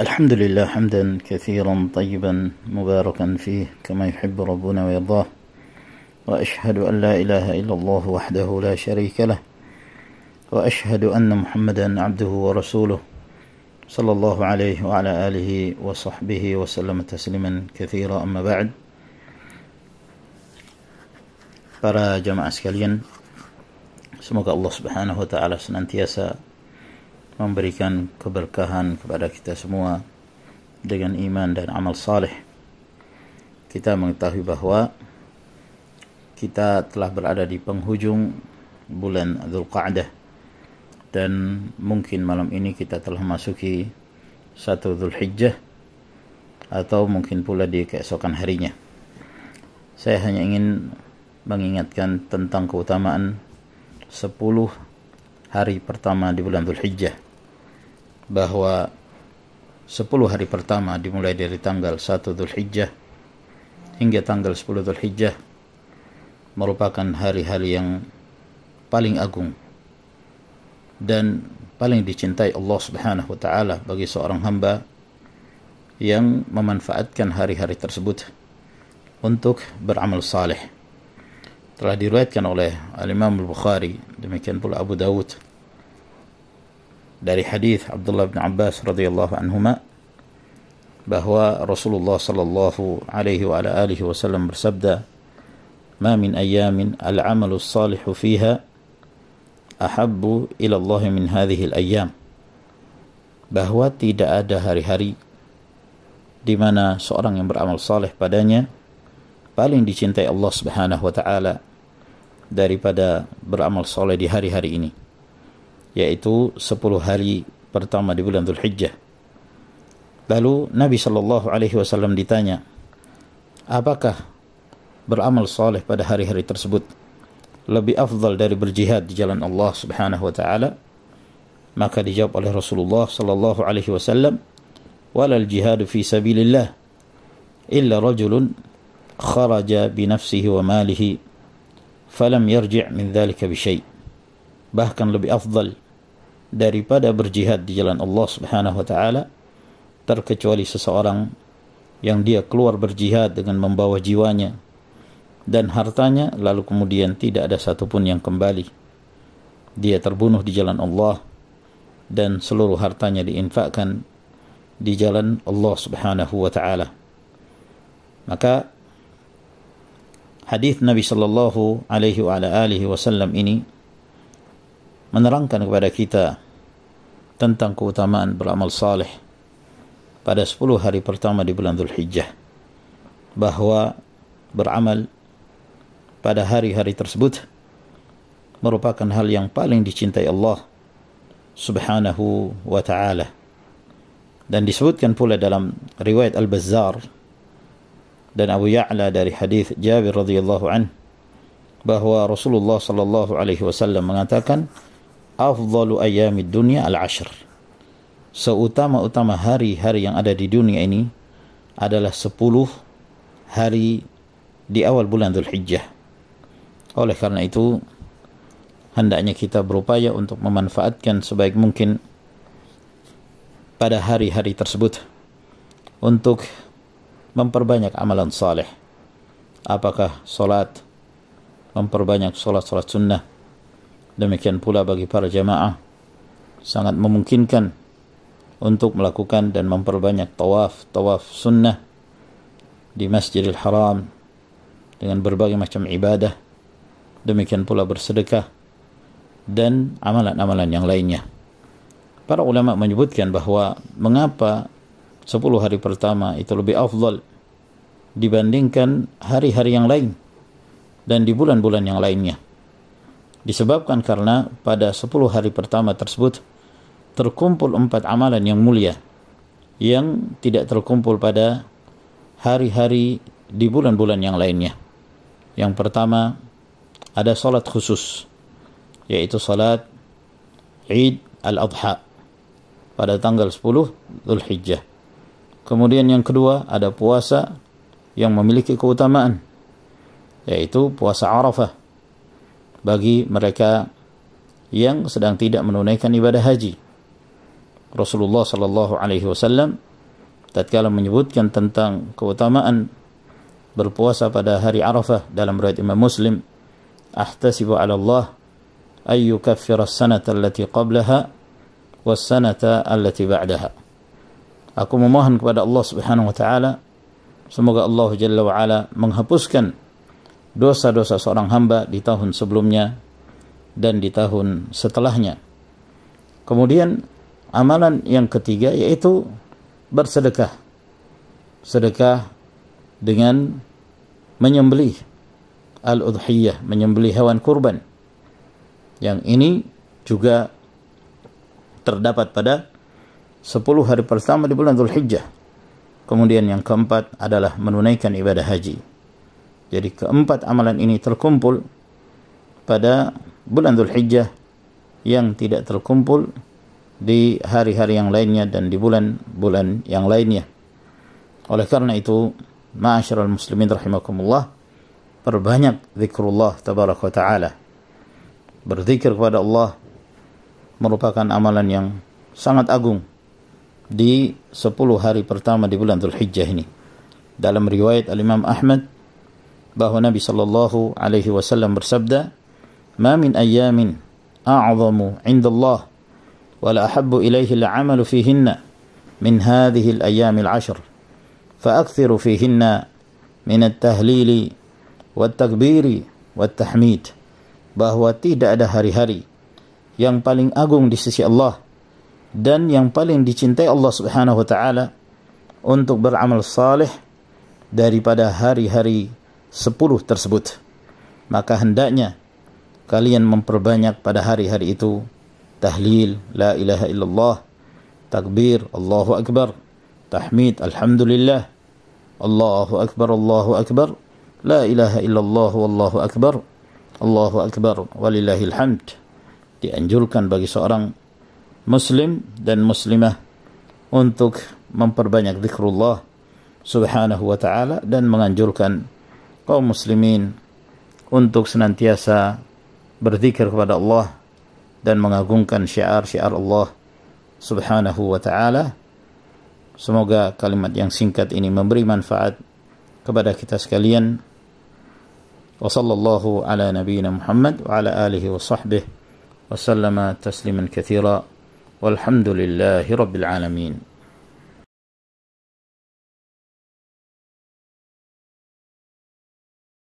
الحمد لله حمدا كثيرا طيبا مباركا فيه كما يحب ربنا ويرضاه واشهد ان لا اله الا الله وحده لا شريك له واشهد ان محمدا عبده ورسوله صلى الله عليه وعلى اله وصحبه وسلم تسليما كثيرا اما بعد Para jamaah sekalian, semoga Allah Subhanahu wa taala senantiasa memberikan keberkahan kepada kita semua dengan iman dan amal saleh. Kita mengetahui bahwa kita telah berada di penghujung bulan Dzulqa'dah dan mungkin malam ini kita telah masuki satu Dzulhijjah atau mungkin pula di keesokan harinya. Saya hanya ingin mengingatkan tentang keutamaan 10 hari pertama di bulan Dzulhijjah bahwa 10 hari pertama dimulai dari tanggal 1 hijjah hingga tanggal 10 hijjah merupakan hari-hari yang paling agung dan paling dicintai Allah Subhanahu wa taala bagi seorang hamba yang memanfaatkan hari-hari tersebut untuk beramal saleh. Telah diriwayatkan oleh Al-Imam Al-Bukhari, demikian pula Abu Dawud dari hadis Abdullah bin Abbas radhiyallahu anhuma bahwa Rasulullah sallallahu alaihi wa alihi wasallam bersabda ما من أيام العمل الصالح فيها أحب إلى min من al الأيام bahwa tidak ada hari-hari di mana seorang yang beramal saleh padanya paling dicintai Allah Subhanahu wa taala daripada beramal saleh di hari-hari ini yaitu 10 hari pertama di bulan Dzulhijjah. Lalu Nabi Shallallahu alaihi wasallam ditanya, "Apakah beramal soleh pada hari-hari tersebut lebih afdal dari berjihad di jalan Allah Subhanahu wa taala?" Maka dijawab oleh Rasulullah sallallahu alaihi wasallam, "Walal jihad fi sabilillah illa rajulun kharaja bi nafsihi wa malihi falam yarji' min dzalika bi syai'." Bahkan lebih afdal daripada berjihad di jalan Allah Subhanahu wa taala terkecuali seseorang yang dia keluar berjihad dengan membawa jiwanya dan hartanya lalu kemudian tidak ada satupun yang kembali dia terbunuh di jalan Allah dan seluruh hartanya diinfakkan di jalan Allah Subhanahu wa taala maka hadis Nabi sallallahu alaihi wa alihi wasallam ini menerangkan kepada kita tentang keutamaan beramal saleh pada 10 hari pertama di bulan Zulhijjah bahwa beramal pada hari-hari tersebut merupakan hal yang paling dicintai Allah Subhanahu wa taala dan disebutkan pula dalam riwayat Al-Bazzar dan Abu Ya'la dari hadis Jabir radhiyallahu an bahwa Rasulullah sallallahu alaihi wasallam mengatakan afdalu ayamid Dunia al-ashr. Seutama-utama hari-hari yang ada di dunia ini adalah 10 hari di awal bulan Dhul Hijjah. Oleh karena itu, hendaknya kita berupaya untuk memanfaatkan sebaik mungkin pada hari-hari tersebut untuk memperbanyak amalan saleh. Apakah solat, memperbanyak solat-solat sunnah, Demikian pula bagi para jamaah sangat memungkinkan untuk melakukan dan memperbanyak tawaf, tawaf sunnah di Masjidil Haram dengan berbagai macam ibadah. Demikian pula bersedekah dan amalan-amalan yang lainnya. Para ulama menyebutkan bahawa mengapa 10 hari pertama itu lebih afdal dibandingkan hari-hari yang lain dan di bulan-bulan yang lainnya. Disebabkan karena pada 10 hari pertama tersebut terkumpul empat amalan yang mulia yang tidak terkumpul pada hari-hari di bulan-bulan yang lainnya. Yang pertama ada salat khusus yaitu salat id al-Adha pada tanggal 10 Zulhijjah. Kemudian yang kedua ada puasa yang memiliki keutamaan yaitu puasa Arafah bagi mereka yang sedang tidak menunaikan ibadah haji. Rasulullah sallallahu alaihi wasallam tatkala menyebutkan tentang keutamaan berpuasa pada hari Arafah dalam riwayat Imam Muslim, "Ahtasibu 'ala Allah ay yukaffira as-sanata allati qablaha was-sanata allati ba'daha." Aku memohon kepada Allah Subhanahu wa taala semoga Allah jalla wa ala menghapuskan dosa-dosa seorang hamba di tahun sebelumnya dan di tahun setelahnya. Kemudian amalan yang ketiga yaitu bersedekah. Sedekah dengan menyembelih al-udhiyah, menyembelih hewan kurban. Yang ini juga terdapat pada 10 hari pertama di bulan Dzulhijjah. Kemudian yang keempat adalah menunaikan ibadah haji. Jadi keempat amalan ini terkumpul pada bulan Dhul Hijjah yang tidak terkumpul di hari-hari yang lainnya dan di bulan-bulan yang lainnya. Oleh karena itu, ma'asyiral muslimin rahimakumullah, perbanyak zikrullah tabaraka taala. Berzikir kepada Allah merupakan amalan yang sangat agung di 10 hari pertama di bulan hijjah ini. Dalam riwayat Al-Imam Ahmad bahwa Nabi sallallahu Alaihi Wasallam bersabda, "Ma min ayamin a'zamu indallah, wa la uhibbu ilayhi al-amalu fihinna min hadhihi al-ayyam al-ashr, fa'akthiru fihinna min at-tahlil wat-takbir wat-tahmid." Bahwa tidak ada hari-hari yang paling agung di sisi Allah dan yang paling dicintai Allah Subhanahu wa taala untuk beramal saleh daripada hari-hari sepuluh tersebut. Maka hendaknya kalian memperbanyak pada hari-hari itu tahlil la ilaha illallah, takbir Allahu akbar, tahmid alhamdulillah, Allahu akbar Allahu akbar, la ilaha illallah wallahu akbar, Allahu akbar walillahil hamd. Dianjurkan bagi seorang muslim dan muslimah untuk memperbanyak zikrullah subhanahu wa ta'ala dan menganjurkan kaum muslimin untuk senantiasa berzikir kepada Allah dan mengagungkan syiar-syiar Allah Subhanahu wa taala. Semoga kalimat yang singkat ini memberi manfaat kepada kita sekalian. Wa ala nabiyyina Muhammad wa ala alihi wa sahbihi wa sallama tasliman katsira. Walhamdulillahi alamin.